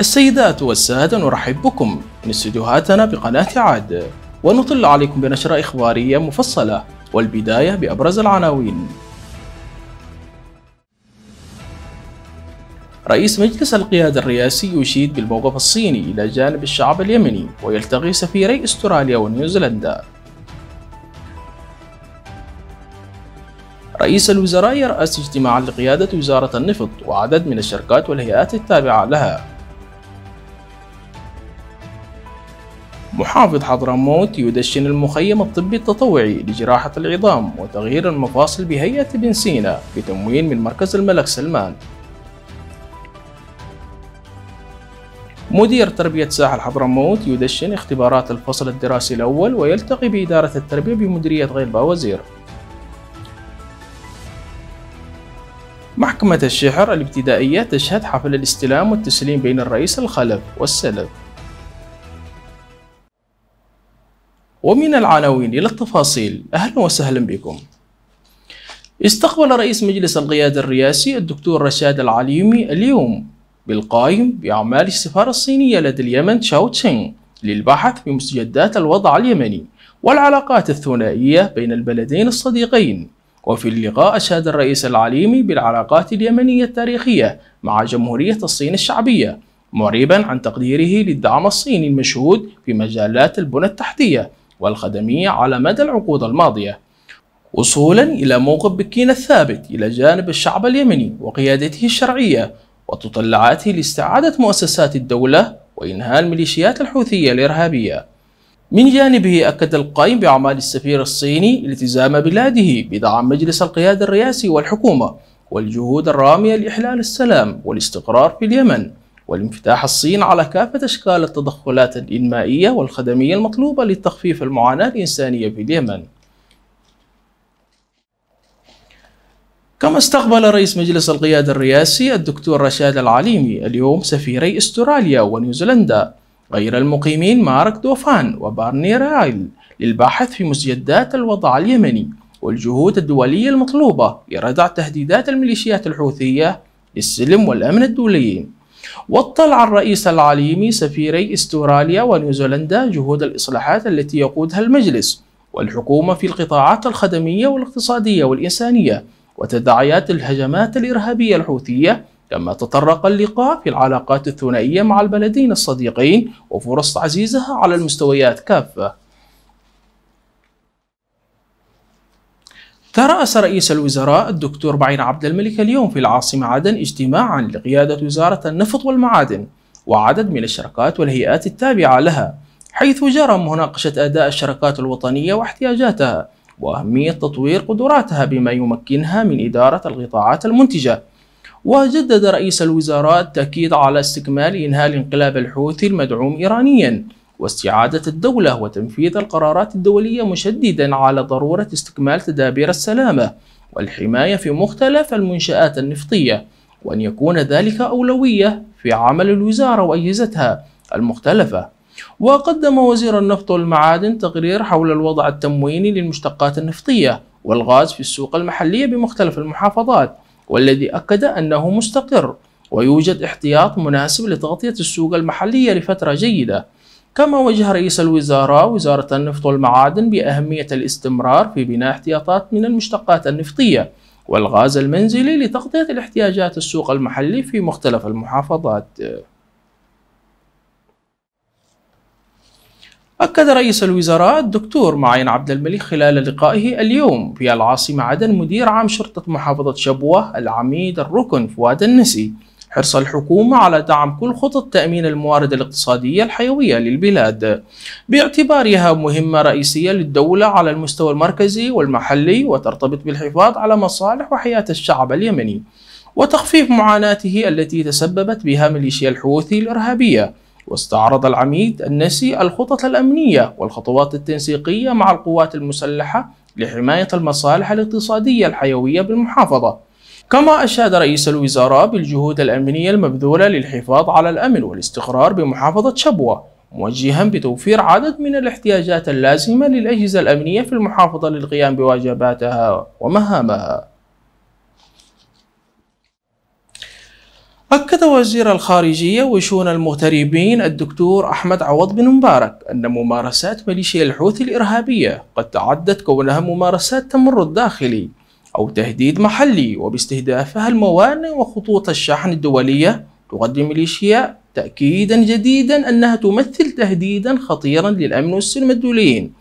السيدات والسادة نرحب بكم من استديوهاتنا بقناة عاد ونطل عليكم بنشرة إخبارية مفصلة والبداية بأبرز العناوين رئيس مجلس القيادة الرئاسي يشيد بالموقف الصيني إلى جانب الشعب اليمني ويلتقي سفيري استراليا ونيوزيلندا رئيس الوزراء يرأس اجتماعا لقيادة وزارة النفط وعدد من الشركات والهيئات التابعة لها محافظ حضرموت يدشن المخيم الطبي التطوعي لجراحة العظام وتغيير المفاصل بهيئة ابن سينا بتمويل من مركز الملك سلمان مدير تربية ساحل حضرموت يدشن اختبارات الفصل الدراسي الأول ويلتقي بإدارة التربية بمديرية غيلبة وزير محكمة الشحر الابتدائية تشهد حفل الاستلام والتسليم بين الرئيس الخلف والسلف ومن العناوين إلى التفاصيل أهلا وسهلا بكم استقبل رئيس مجلس القيادة الرئاسي الدكتور رشاد العليمي اليوم بالقائم بأعمال السفارة الصينية لدى اليمن تشاو تشينغ للبحث في مستجدات الوضع اليمني والعلاقات الثنائية بين البلدين الصديقين وفي اللقاء أشاد الرئيس العليمي بالعلاقات اليمنية التاريخية مع جمهورية الصين الشعبية معربا عن تقديره للدعم الصيني المشهود في مجالات البنى التحتية والخدمية على مدى العقود الماضية وصولا إلى موقف بكين الثابت إلى جانب الشعب اليمني وقيادته الشرعية وتطلعاته لاستعادة مؤسسات الدولة وإنهاء الميليشيات الحوثية الإرهابية من جانبه أكد القائم بأعمال السفير الصيني التزام بلاده بدعم مجلس القيادة الرئاسي والحكومة والجهود الرامية لإحلال السلام والاستقرار في اليمن والانفتاح الصين على كافة أشكال التدخلات الإنمائية والخدمية المطلوبة لتخفيف المعاناة الإنسانية في اليمن كما استقبل رئيس مجلس القيادة الرئاسي الدكتور رشاد العليمي اليوم سفيري استراليا ونيوزيلندا غير المقيمين مارك دوفان وبارني رايل للباحث في مستجدات الوضع اليمني والجهود الدولية المطلوبة لردع تهديدات الميليشيات الحوثية للسلم والأمن الدوليين واطلع الرئيس العليمي سفيري استراليا ونيوزيلندا جهود الإصلاحات التي يقودها المجلس والحكومة في القطاعات الخدمية والاقتصادية والإنسانية وتداعيات الهجمات الإرهابية الحوثية كما تطرق اللقاء في العلاقات الثنائية مع البلدين الصديقين وفرص تعزيزها على المستويات كافة ترأس رئيس الوزراء الدكتور بعين عبد الملك اليوم في العاصمة عدن اجتماعا لقيادة وزارة النفط والمعادن وعدد من الشركات والهيئات التابعة لها حيث جرى مناقشة أداء الشركات الوطنية واحتياجاتها وأهمية تطوير قدراتها بما يمكنها من إدارة القطاعات المنتجة وجدد رئيس الوزراء التأكيد على استكمال إنهاء الانقلاب الحوثي المدعوم إيرانياً واستعادة الدولة وتنفيذ القرارات الدولية مشددا على ضرورة استكمال تدابير السلامة والحماية في مختلف المنشآت النفطية وأن يكون ذلك أولوية في عمل الوزارة وأجهزتها المختلفة وقدم وزير النفط والمعادن تقرير حول الوضع التمويني للمشتقات النفطية والغاز في السوق المحلية بمختلف المحافظات والذي أكد أنه مستقر ويوجد احتياط مناسب لتغطية السوق المحلية لفترة جيدة كما وجه رئيس الوزارة وزارة النفط والمعادن بأهمية الاستمرار في بناء احتياطات من المشتقات النفطية والغاز المنزلي لتغطية الاحتياجات السوق المحلي في مختلف المحافظات أكد رئيس الوزراء الدكتور معين عبد الملك خلال لقائه اليوم في العاصمة عدن مدير عام شرطة محافظة شبوة العميد الركن فؤاد النسي حرص الحكومة على دعم كل خطط تأمين الموارد الاقتصادية الحيوية للبلاد باعتبارها مهمة رئيسية للدولة على المستوى المركزي والمحلي وترتبط بالحفاظ على مصالح وحياة الشعب اليمني وتخفيف معاناته التي تسببت بها ميليشيا الحوثي الإرهابية واستعرض العميد النسي الخطط الأمنية والخطوات التنسيقية مع القوات المسلحة لحماية المصالح الاقتصادية الحيوية بالمحافظة كما أشاد رئيس الوزراء بالجهود الأمنية المبذولة للحفاظ على الأمن والاستقرار بمحافظة شبوة موجها بتوفير عدد من الاحتياجات اللازمة للأجهزة الأمنية في المحافظة للقيام بواجباتها ومهامها أكد وزير الخارجية وشؤون المغتربين الدكتور أحمد عوض بن مبارك أن ممارسات ميليشيا الحوثي الإرهابية قد تعدت كونها ممارسات تمر الداخلي أو تهديد محلي وباستهدافها الموانئ وخطوط الشحن الدولية تقدم ميليشيا تأكيدا جديدا أنها تمثل تهديدا خطيرا للأمن والسلم الدوليين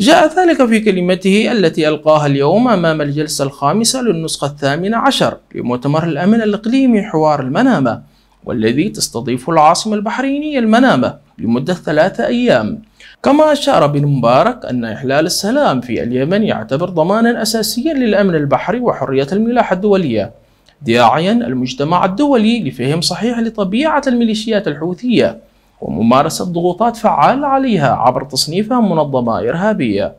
جاء ذلك في كلمته التي ألقاها اليوم أمام الجلسة الخامسة للنسخة الثامنة عشر لمؤتمر الأمن الإقليمي حوار المنامة والذي تستضيف العاصمة البحرينية المنامة لمدة ثلاثة أيام كما أشار بن مبارك أن إحلال السلام في اليمن يعتبر ضمانا أساسيا للأمن البحري وحرية الملاحة الدولية داعيا المجتمع الدولي لفهم صحيح لطبيعة الميليشيات الحوثية وممارسة ضغوطات فعالة عليها عبر تصنيفها منظمة إرهابية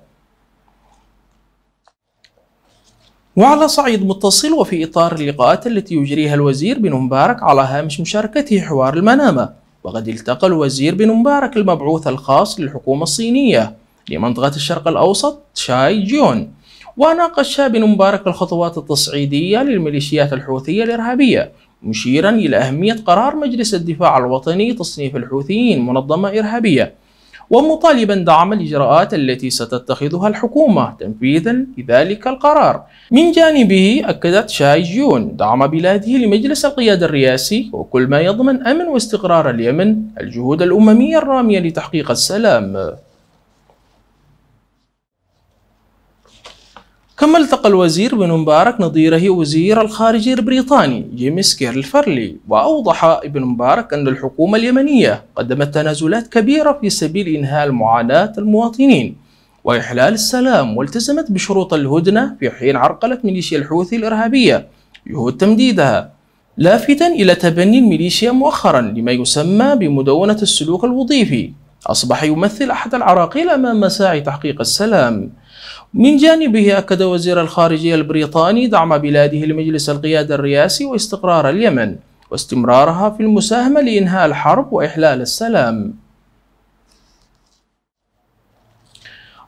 وعلى صعيد متصل وفي إطار اللقاءات التي يجريها الوزير بن مبارك على هامش مشاركته حوار المنامة وقد التقى الوزير بن مبارك المبعوث الخاص للحكومة الصينية لمنطقة الشرق الأوسط شاي جيون وناقش بن مبارك الخطوات التصعيدية للميليشيات الحوثية الإرهابية مشيرا إلى أهمية قرار مجلس الدفاع الوطني تصنيف الحوثيين منظمة إرهابية ومطالبا دعم الإجراءات التي ستتخذها الحكومة تنفيذا لذلك القرار من جانبه أكدت شاي جيون دعم بلاده لمجلس القيادة الرئاسي وكل ما يضمن أمن واستقرار اليمن الجهود الأممية الرامية لتحقيق السلام كما التقى الوزير بن مبارك نظيره وزير الخارجية البريطاني جيمس كيرلفرلي وأوضح ابن مبارك أن الحكومة اليمنية قدمت تنازلات كبيرة في سبيل إنهاء معاناة المواطنين وإحلال السلام والتزمت بشروط الهدنة في حين عرقلت ميليشيا الحوثي الإرهابية يهود تمديدها لافتا إلى تبني الميليشيا مؤخرا لما يسمى بمدونة السلوك الوظيفي أصبح يمثل أحد العراقيل أمام مساعي تحقيق السلام من جانبه أكد وزير الخارجية البريطاني دعم بلاده لمجلس القيادة الرئاسي واستقرار اليمن واستمرارها في المساهمة لإنهاء الحرب وإحلال السلام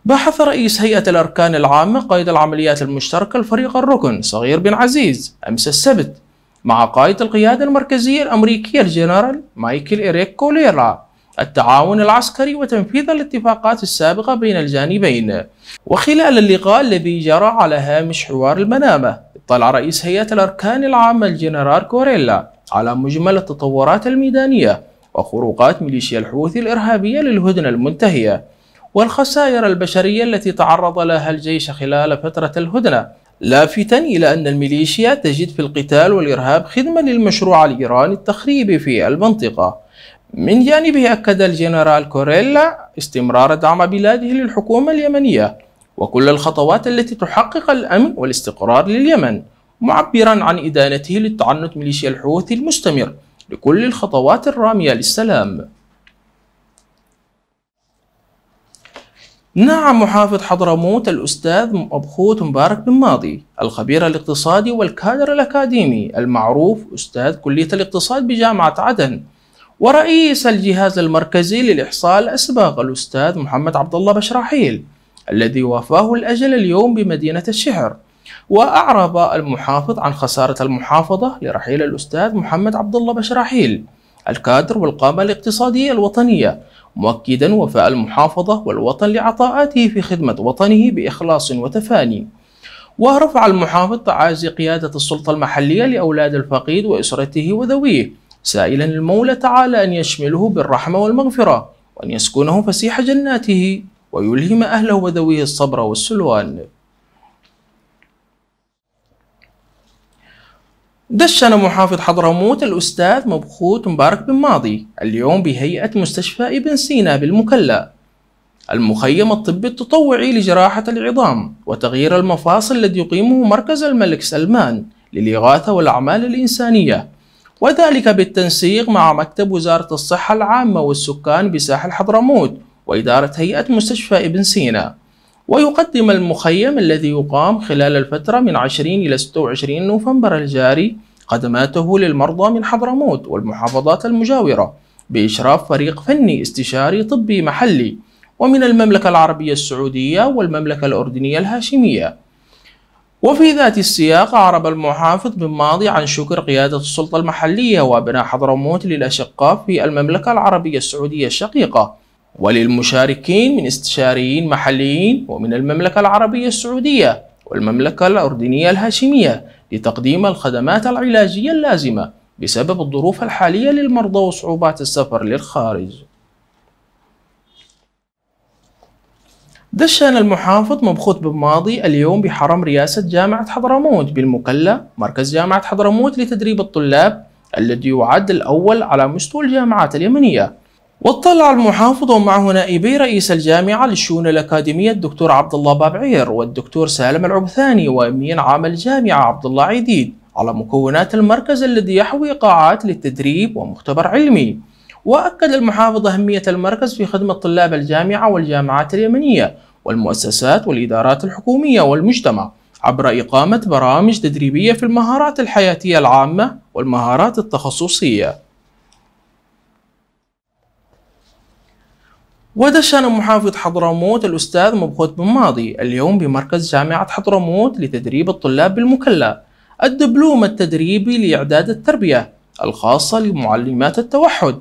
بحث رئيس هيئة الأركان العامة قائد العمليات المشتركة الفريق الركن صغير بن عزيز أمس السبت مع قائد القيادة المركزية الأمريكية الجنرال مايكل إريك كوليرا التعاون العسكري وتنفيذ الاتفاقات السابقة بين الجانبين وخلال اللقاء الذي جرى على هامش حوار المنامة اطلع رئيس هيئة الأركان العامة الجنرال كوريلا على مجمل التطورات الميدانية وخروقات ميليشيا الحوثي الإرهابية للهدنة المنتهية والخسائر البشرية التي تعرض لها الجيش خلال فترة الهدنة لافتا إلى أن الميليشيا تجد في القتال والإرهاب خدمة للمشروع الإيراني التخريبي في المنطقة من جانبه أكد الجنرال كوريلا استمرار دعم بلاده للحكومة اليمنية وكل الخطوات التي تحقق الأمن والاستقرار لليمن معبرا عن إدانته للتعنت ميليشيا الحوثي المستمر لكل الخطوات الرامية للسلام نعم محافظ حضرموت الأستاذ مبخوت مبارك بن ماضي الخبير الاقتصادي والكادر الأكاديمي المعروف أستاذ كلية الاقتصاد بجامعة عدن ورئيس الجهاز المركزي للإحصاء الأسباغ الأستاذ محمد عبد الله بشراحيل الذي وافاه الأجل اليوم بمدينة الشحر وأعرب المحافظ عن خسارة المحافظة لرحيل الأستاذ محمد عبد الله بشراحيل الكادر والقامة الاقتصادية الوطنية مؤكدا وفاء المحافظة والوطن لعطاءاته في خدمة وطنه بإخلاص وتفاني ورفع المحافظ تعازي قيادة السلطة المحلية لأولاد الفقيد وأسرته وذويه سائلا المولى تعالى أن يشمله بالرحمة والمغفرة وأن يسكنه فسيح جناته ويلهم أهله وذويه الصبر والسلوان دشن محافظ حضرموت الأستاذ مبخوت مبارك بن ماضي اليوم بهيئة مستشفى ابن سينا بالمكلا المخيم الطبي التطوعي لجراحة العظام وتغيير المفاصل الذي يقيمه مركز الملك سلمان للإغاثة والأعمال الإنسانية وذلك بالتنسيق مع مكتب وزارة الصحة العامة والسكان بساحل حضرموت وإدارة هيئة مستشفى ابن سينا ويقدم المخيم الذي يقام خلال الفترة من 20 إلى 26 نوفمبر الجاري خدماته للمرضى من حضرموت والمحافظات المجاورة بإشراف فريق فني استشاري طبي محلي ومن المملكة العربية السعودية والمملكة الأردنية الهاشمية وفي ذات السياق أعرب المحافظ بن ماضي عن شكر قيادة السلطة المحلية وبناء حضرموت للأشقاء في المملكة العربية السعودية الشقيقة وللمشاركين من استشاريين محليين ومن المملكة العربية السعودية والمملكة الأردنية الهاشمية لتقديم الخدمات العلاجية اللازمة بسبب الظروف الحالية للمرضى وصعوبات السفر للخارج دشن المحافظ مبخوت بن ماضي اليوم بحرم رئاسة جامعة حضرموت بالمقلة مركز جامعة حضرموت لتدريب الطلاب الذي يعد الأول على مستوى الجامعات اليمنية واطلع المحافظ ومعه نائبي رئيس الجامعة للشؤون الأكاديمية الدكتور عبد الله بابعير والدكتور سالم العبثاني وأمين عام الجامعة عبد الله عيديد على مكونات المركز الذي يحوي قاعات للتدريب ومختبر علمي وأكد المحافظ أهمية المركز في خدمة طلاب الجامعة والجامعات اليمنية والمؤسسات والإدارات الحكومية والمجتمع عبر إقامة برامج تدريبية في المهارات الحياتية العامة والمهارات التخصصية ودشن محافظ حضرموت الأستاذ مبخوت بن ماضي اليوم بمركز جامعة حضرموت لتدريب الطلاب بالمكلة الدبلوم التدريبي لإعداد التربية الخاصة لمعلمات التوحد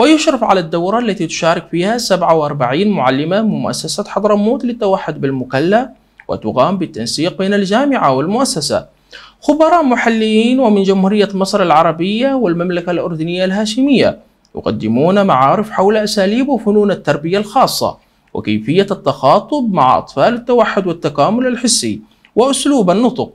ويشرف على الدورة التي تشارك فيها 47 معلمة من مؤسسة حضرموت للتوحد بالمكلا وتقام بالتنسيق بين الجامعة والمؤسسة خبراء محليين ومن جمهورية مصر العربية والمملكة الأردنية الهاشمية يقدمون معارف حول أساليب وفنون التربية الخاصة وكيفية التخاطب مع أطفال التوحد والتكامل الحسي وأسلوب النطق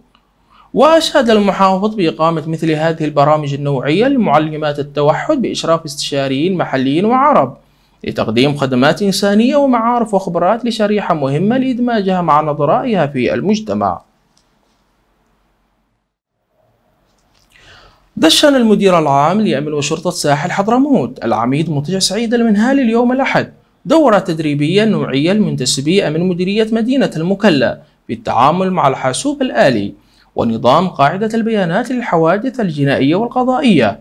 وأشاد المحافظ بإقامة مثل هذه البرامج النوعية لمعلمات التوحد بإشراف استشاريين محليين وعرب لتقديم خدمات إنسانية ومعارف وخبرات لشريحة مهمة لإدماجها مع نظرائها في المجتمع دشن المدير العام لأمن وشرطة ساحل حضرموت العميد مطيع سعيد المنهالي اليوم الأحد دورة تدريبية نوعية لمنتسبي أمن مديرية مدينة المكلا في التعامل مع الحاسوب الآلي ونظام قاعدة البيانات للحوادث الجنائية والقضائية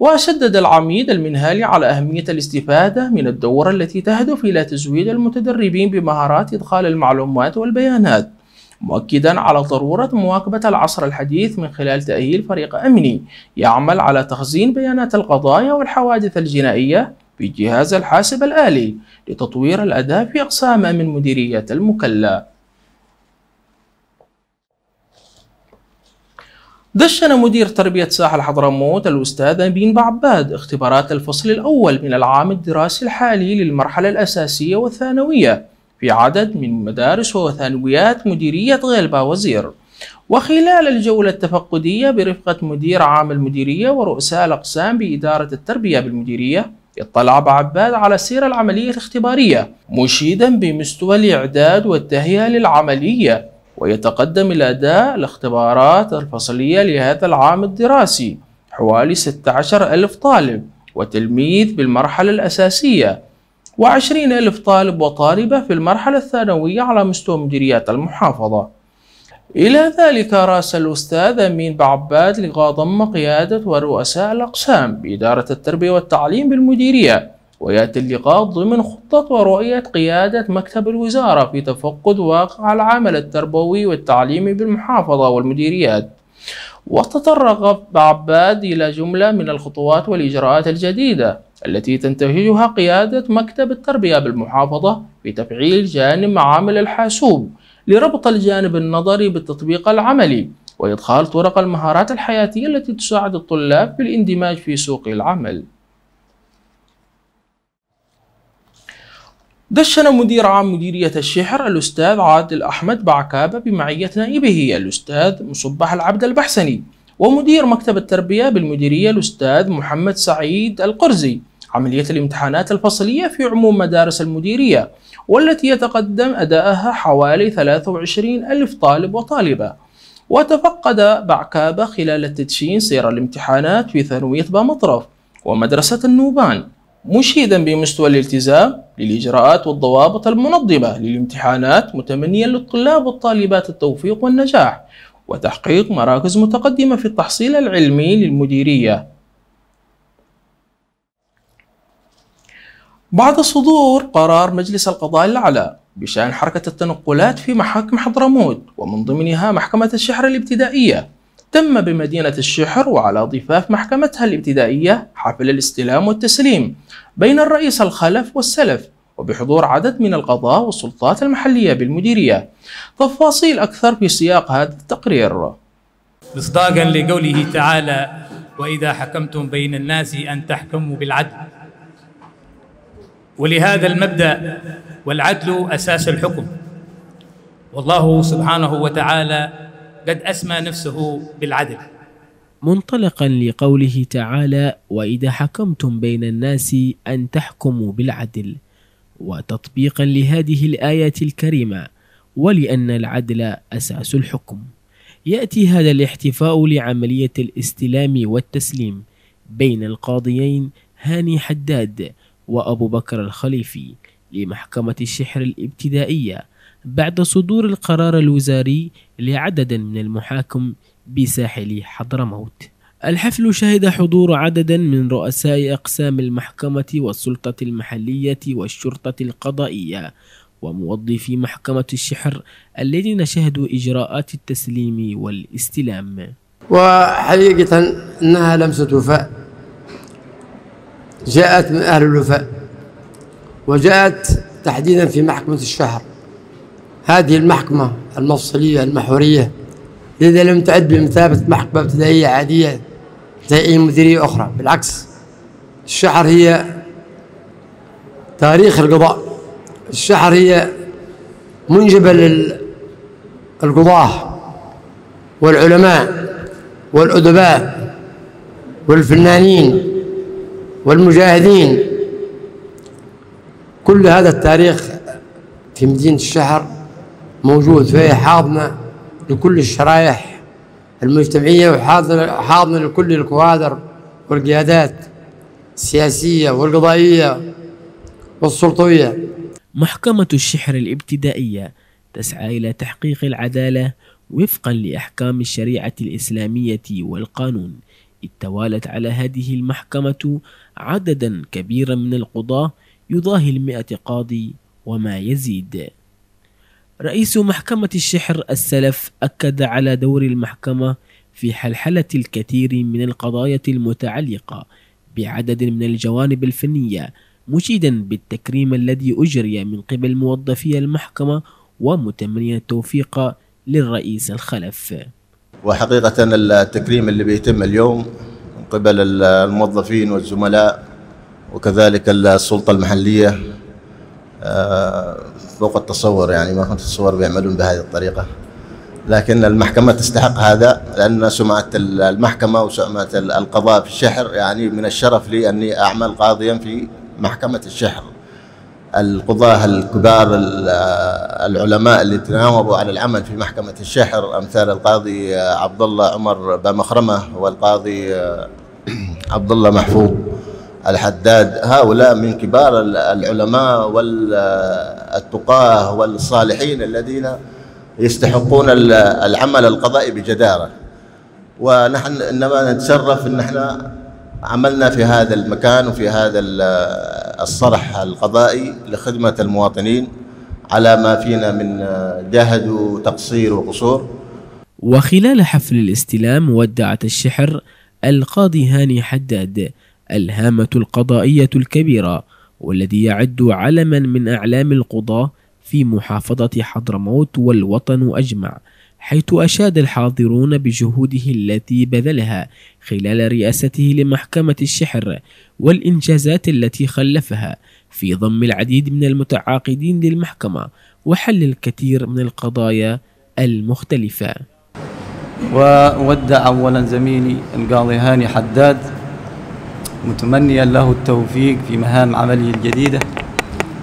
وشدد العميد المنهالي على أهمية الاستفادة من الدورة التي تهدف إلى تزويد المتدربين بمهارات إدخال المعلومات والبيانات مؤكدا على ضرورة مواكبة العصر الحديث من خلال تأهيل فريق أمني يعمل على تخزين بيانات القضايا والحوادث الجنائية في جهاز الحاسب الآلي لتطوير الأداء في أقسام من مديرية المكلة دشن مدير تربية ساحل حضرموت الأستاذ أمين بعباد اختبارات الفصل الأول من العام الدراسي الحالي للمرحلة الأساسية والثانوية في عدد من مدارس وثانويات مديرية غيلبا وزير وخلال الجولة التفقدية برفقة مدير عام المديرية ورؤساء الأقسام بإدارة التربية بالمديرية اطلع بعباد على سير العملية الاختبارية مشيدا بمستوى الإعداد والتهيئة للعملية ويتقدم الأداء الاختبارات الفصلية لهذا العام الدراسي حوالي 16 ألف طالب وتلميذ بالمرحلة الأساسية وعشرين ألف طالب وطالبة في المرحلة الثانوية على مستوى مديريات المحافظة إلى ذلك رأس الأستاذ أمين بعباد لقاء ضم قيادة ورؤساء الأقسام بإدارة التربية والتعليم بالمديرية ويأتي اللقاء ضمن خطة ورؤية قيادة مكتب الوزارة في تفقد واقع العمل التربوي والتعليمي بالمحافظة والمديريات وتطرق عباد إلى جملة من الخطوات والإجراءات الجديدة التي تنتهجها قيادة مكتب التربية بالمحافظة في تفعيل جانب معامل الحاسوب لربط الجانب النظري بالتطبيق العملي وإدخال طرق المهارات الحياتية التي تساعد الطلاب في الاندماج في سوق العمل دشن مدير عام مديرية الشحر الأستاذ عادل أحمد بعكابة بمعية نائبه الأستاذ مصبح العبد البحسني ومدير مكتب التربية بالمديرية الأستاذ محمد سعيد القرزي عملية الامتحانات الفصلية في عموم مدارس المديرية والتي يتقدم أداءها حوالي 23 ألف طالب وطالبة وتفقد بعكابة خلال التدشين سير الامتحانات في ثانوية بامطرف ومدرسة النوبان مشيدا بمستوى الالتزام للإجراءات والضوابط المنظمة للامتحانات متمنيا للطلاب والطالبات التوفيق والنجاح وتحقيق مراكز متقدمة في التحصيل العلمي للمديرية بعد صدور قرار مجلس القضاء الأعلى بشأن حركة التنقلات في محاكم حضرموت ومن ضمنها محكمة الشحر الابتدائية تم بمدينة الشحر وعلى ضفاف محكمتها الابتدائية حفل الاستلام والتسليم بين الرئيس الخلف والسلف وبحضور عدد من القضاء والسلطات المحلية بالمديرية تفاصيل أكثر في سياق هذا التقرير مصداقا لقوله تعالى وإذا حكمتم بين الناس أن تحكموا بالعدل ولهذا المبدأ والعدل أساس الحكم والله سبحانه وتعالى قد اسمى نفسه بالعدل منطلقا لقوله تعالى واذا حكمتم بين الناس ان تحكموا بالعدل وتطبيقا لهذه الايه الكريمه ولان العدل اساس الحكم ياتي هذا الاحتفاء لعمليه الاستلام والتسليم بين القاضيين هاني حداد وابو بكر الخليفي لمحكمه الشحر الابتدائيه بعد صدور القرار الوزاري لعدد من المحاكم بساحل حضرموت الحفل شهد حضور عدد من رؤساء أقسام المحكمة والسلطة المحلية والشرطة القضائية وموظفي محكمة الشحر الذين شهدوا إجراءات التسليم والاستلام وحقيقة أنها لمسة وفاء جاءت من أهل الوفاء وجاءت تحديدا في محكمة الشهر هذه المحكمة المفصلية المحورية إذا لم تعد بمثابة محكمة ابتدائية عادية زي أي مديرية أخرى بالعكس الشحر هي تاريخ القضاء الشحر هي منجبة للقضاة والعلماء والأدباء والفنانين والمجاهدين كل هذا التاريخ في مدينة الشحر موجود فهي حاضنة لكل الشرائح المجتمعية وحاضنة حاضنة لكل الكوادر والقيادات السياسية والقضائية والسلطوية محكمة الشحر الابتدائية تسعى إلى تحقيق العدالة وفقا لأحكام الشريعة الإسلامية والقانون اتوالت على هذه المحكمة عددا كبيرا من القضاة يضاهي المئة قاضي وما يزيد رئيس محكمة الشحر السلف أكد على دور المحكمة في حلحلة الكثير من القضايا المتعلقة بعدد من الجوانب الفنية مشيدا بالتكريم الذي أجري من قبل موظفي المحكمة ومتمنيا التوفيق للرئيس الخلف وحقيقة التكريم اللي بيتم اليوم من قبل الموظفين والزملاء وكذلك السلطة المحلية آه، فوق التصور يعني ما كنت أتصور بيعملون بهذه الطريقة لكن المحكمة تستحق هذا لأن سمعة المحكمة وسمعة القضاء في الشحر يعني من الشرف لي أني أعمل قاضيا في محكمة الشحر القضاة الكبار العلماء اللي تناوبوا على العمل في محكمة الشحر أمثال القاضي عبد الله عمر بامخرمة والقاضي آه، عبد الله محفوظ الحداد هؤلاء من كبار العلماء والتقاه والصالحين الذين يستحقون العمل القضائي بجدارة ونحن إنما نتشرف أن احنا عملنا في هذا المكان وفي هذا الصرح القضائي لخدمة المواطنين على ما فينا من جهد وتقصير وقصور وخلال حفل الاستلام ودعت الشحر القاضي هاني حداد الهامة القضائية الكبيرة والذي يعد علما من أعلام القضاة في محافظة حضرموت والوطن أجمع حيث أشاد الحاضرون بجهوده التي بذلها خلال رئاسته لمحكمة الشحر والإنجازات التي خلفها في ضم العديد من المتعاقدين للمحكمة وحل الكثير من القضايا المختلفة وأود أولا زميلي القاضي هاني حداد متمنيا له التوفيق في مهام عمله الجديدة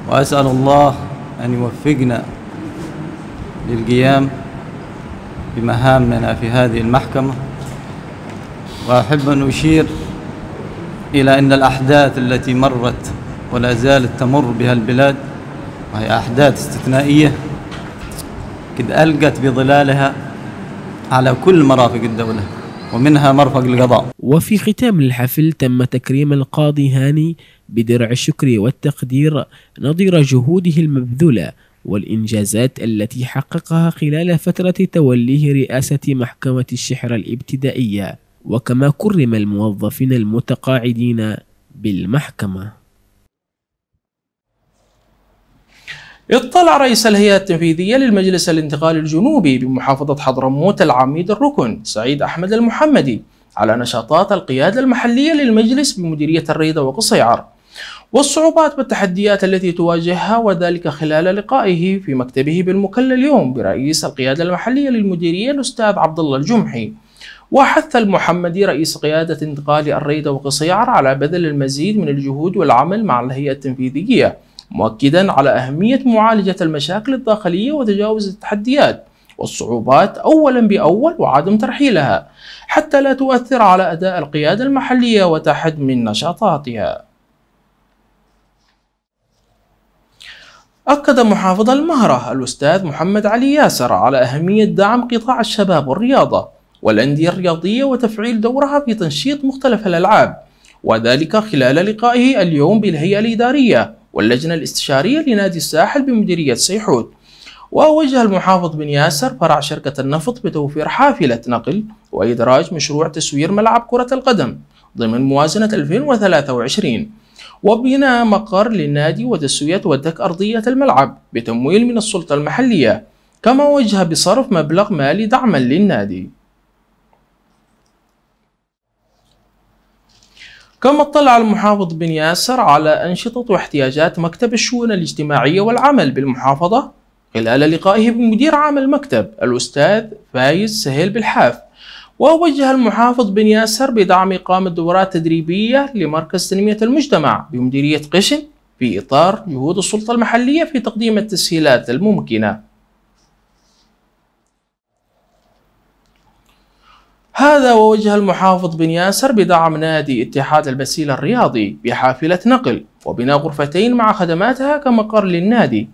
وأسأل الله أن يوفقنا للقيام بمهامنا في هذه المحكمة وأحب أن أشير إلى أن الأحداث التي مرت ولا زالت تمر بها البلاد وهي أحداث استثنائية قد ألقت بظلالها على كل مرافق الدولة ومنها مرفق القضاء وفي ختام الحفل تم تكريم القاضي هاني بدرع الشكر والتقدير نظير جهوده المبذولة والإنجازات التي حققها خلال فترة توليه رئاسة محكمة الشحر الابتدائية وكما كرم الموظفين المتقاعدين بالمحكمة اطلع رئيس الهيئة التنفيذية للمجلس الانتقالي الجنوبي بمحافظة حضرموت العميد الركن سعيد أحمد المحمدي على نشاطات القيادة المحلية للمجلس بمديرية الريدة وقصيعر والصعوبات والتحديات التي تواجهها وذلك خلال لقائه في مكتبه بالمكلا اليوم برئيس القيادة المحلية للمديرية الأستاذ عبد الله الجمحي وحث المحمدي رئيس قيادة انتقال الريدة وقصيعر على بذل المزيد من الجهود والعمل مع الهيئة التنفيذية مؤكدا على أهمية معالجة المشاكل الداخلية وتجاوز التحديات والصعوبات أولا بأول وعدم ترحيلها حتى لا تؤثر على أداء القيادة المحلية وتحد من نشاطاتها أكد محافظ المهرة الأستاذ محمد علي ياسر على أهمية دعم قطاع الشباب والرياضة والأندية الرياضية وتفعيل دورها في تنشيط مختلف الألعاب وذلك خلال لقائه اليوم بالهيئة الإدارية واللجنة الاستشارية لنادي الساحل بمديرية سيحوت ووجه المحافظ بن ياسر فرع شركة النفط بتوفير حافلة نقل وإدراج مشروع تسوير ملعب كرة القدم ضمن موازنة 2023 وبناء مقر للنادي وتسوية ودك أرضية الملعب بتمويل من السلطة المحلية كما وجه بصرف مبلغ مالي دعما للنادي كما اطلع المحافظ بن ياسر على أنشطة واحتياجات مكتب الشؤون الاجتماعية والعمل بالمحافظة خلال لقائه بمدير عام المكتب الأستاذ فايز سهيل بالحاف ووجه المحافظ بن ياسر بدعم إقامة دورات تدريبية لمركز تنمية المجتمع بمديرية قشن في إطار جهود السلطة المحلية في تقديم التسهيلات الممكنة هذا ووجه المحافظ بن ياسر بدعم نادي اتحاد البسيل الرياضي بحافلة نقل وبناء غرفتين مع خدماتها كمقر للنادي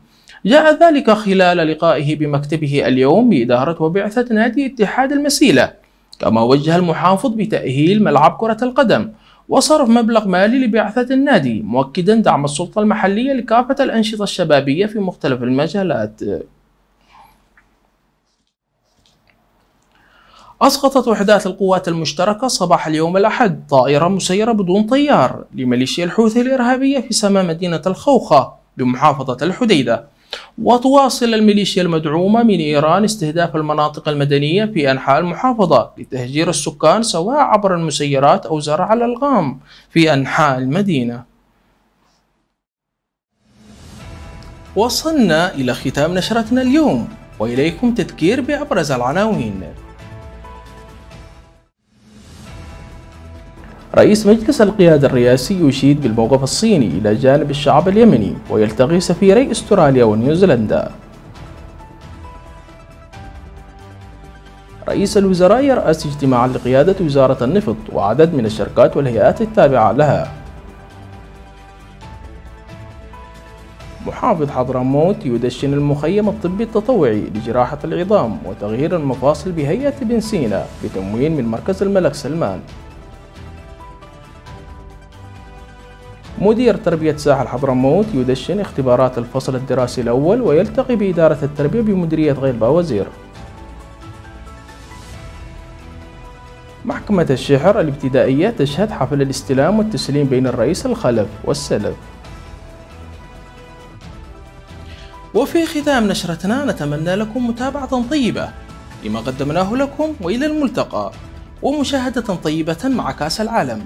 جاء ذلك خلال لقائه بمكتبه اليوم بإدارة وبعثة نادي اتحاد المسيلة كما وجه المحافظ بتأهيل ملعب كرة القدم وصرف مبلغ مالي لبعثة النادي مؤكدا دعم السلطة المحلية لكافة الأنشطة الشبابية في مختلف المجالات أسقطت وحدات القوات المشتركة صباح اليوم الأحد طائرة مسيرة بدون طيار لميليشيا الحوثي الإرهابية في سماء مدينة الخوخة بمحافظة الحديدة وتواصل الميليشيا المدعومة من إيران استهداف المناطق المدنية في أنحاء المحافظة لتهجير السكان سواء عبر المسيرات أو زرع الألغام في أنحاء المدينة وصلنا إلى ختام نشرتنا اليوم وإليكم تذكير بأبرز العناوين رئيس مجلس القيادة الرئاسي يشيد بالموقف الصيني إلى جانب الشعب اليمني ويلتقي سفيري استراليا ونيوزيلندا رئيس الوزراء يرأس اجتماعا لقيادة وزارة النفط وعدد من الشركات والهيئات التابعة لها محافظ حضرموت يدشن المخيم الطبي التطوعي لجراحة العظام وتغيير المفاصل بهيئة بن سينا بتمويل من مركز الملك سلمان مدير تربية ساحل حضرموت يدشن اختبارات الفصل الدراسي الأول ويلتقي بإدارة التربية بمديرية غيلبا وزير محكمة الشحر الابتدائية تشهد حفل الاستلام والتسليم بين الرئيس الخلف والسلف وفي ختام نشرتنا نتمنى لكم متابعة طيبة لما قدمناه لكم وإلى الملتقى ومشاهدة طيبة مع كأس العالم